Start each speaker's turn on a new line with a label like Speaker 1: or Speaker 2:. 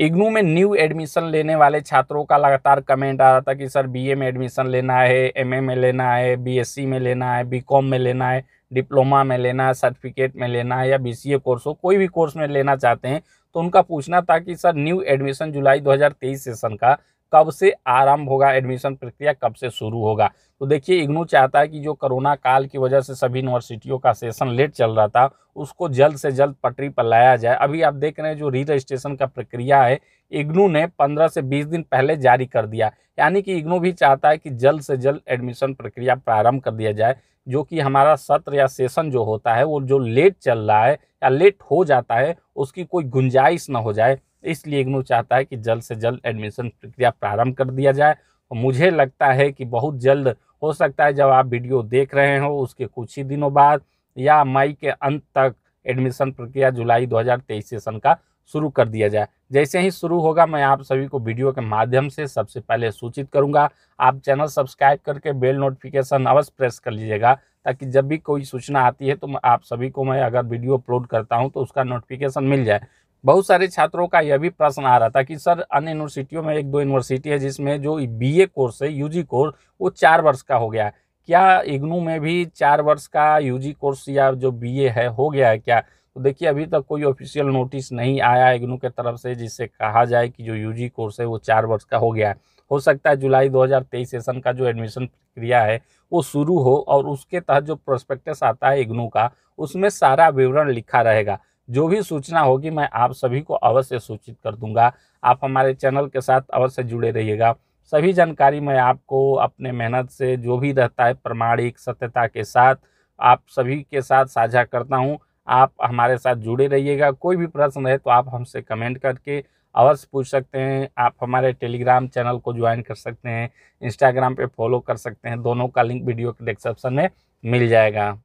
Speaker 1: इग्नू में new admission लेने वाले छात्रों का लगातार कमेंट आ रहा था कि सर बीए में एडमिशन लेना है एमए में लेना है बीएससी में लेना है बीकॉम में लेना है डिप्लोमा में लेना है सर्टिफिकेट में लेना है या बीसीए कोर्स हो कोई भी कोर्स में लेना चाहते हैं तो उनका पूछना था कि sir new admission July 2023 session का कब से आरंभ होगा एडमिशन प्रक्रिया कब से शुरू होगा तो देखिए इग्नू चाहता है कि जो कोरोना काल की वजह से सभी यूनिवर्सिटियों का सेशन लेट चल रहा था उसको जल्द से जल्द पटरी पर लाया जाए अभी आप देख रहे हैं जो री रजिस्ट्रेशन का प्रक्रिया है इग्नू ने 15 से 20 दिन पहले जारी कर दिया यानी कि इग्नू भी चाहता है कि जल्द से जल्द एडमिशन प्रक्रिया प्रारंभ कर दिया जाए जो कि हमारा सत्र या सेशन जो होता है वो जो लेट चल रहा है या लेट हो जाता है उसकी कोई गुंजाइश ना हो जाए इसलिए इग्नू चाहता है कि जल्द से जल्द एडमिशन प्रक्रिया प्रारंभ कर दिया जाए और मुझे लगता है कि बहुत जल्द हो सकता है जब आप वीडियो देख रहे हो उसके कुछ ही दिनों बाद या मई के अंत तक एडमिशन प्रक्रिया जुलाई 2023 सेशन का शुरू कर दिया जाए जैसे ही शुरू होगा मैं आप सभी को वीडियो के माध्यम से सबसे पहले सूचित करूंगा आप चैनल सब्सक्राइब करके बेल नोटिफिकेशन अवश्य प्रेस कर लीजिएगा ताकि जब भी कोई सूचना आती है तो आप सभी को मैं अगर वीडियो अपलोड करता हूं तो उसका नोटिफिकेशन मिल जाए बहुत सारे छात्रों का यह भी प्रश्न आ रहा था कि सर अन्य यूनिवर्सिटियों में एक दो यूनिवर्सिटी है जिसमें जो बीए कोर्स है यूजी कोर्स वो चार वर्ष का हो गया है क्या इग्नू में भी चार वर्ष का यूजी कोर्स या जो बीए है हो गया है क्या तो देखिए अभी तक कोई ऑफिशियल नोटिस नहीं आया इग्नू के तरफ से जिससे कहा जाए कि जो यू कोर्स है वो चार वर्ष का हो गया है हो सकता है जुलाई 2023 सेशन का जो एडमिशन प्रक्रिया है वो शुरू हो और उसके तहत जो प्रोस्पेक्टस आता है इग्नू का उसमें सारा विवरण लिखा रहेगा जो भी सूचना होगी मैं आप सभी को अवश्य सूचित कर दूंगा आप हमारे चैनल के साथ अवश्य जुड़े रहिएगा सभी जानकारी मैं आपको अपने मेहनत से जो भी रहता है प्रमाणिक सत्यता के साथ आप सभी के साथ साझा करता हूँ आप हमारे साथ जुड़े रहिएगा कोई भी प्रश्न है तो आप हमसे कमेंट करके अवश्य पूछ सकते हैं आप हमारे टेलीग्राम चैनल को ज्वाइन कर सकते हैं इंस्टाग्राम पे फॉलो कर सकते हैं दोनों का लिंक वीडियो के डिस्क्रिप्शन में मिल जाएगा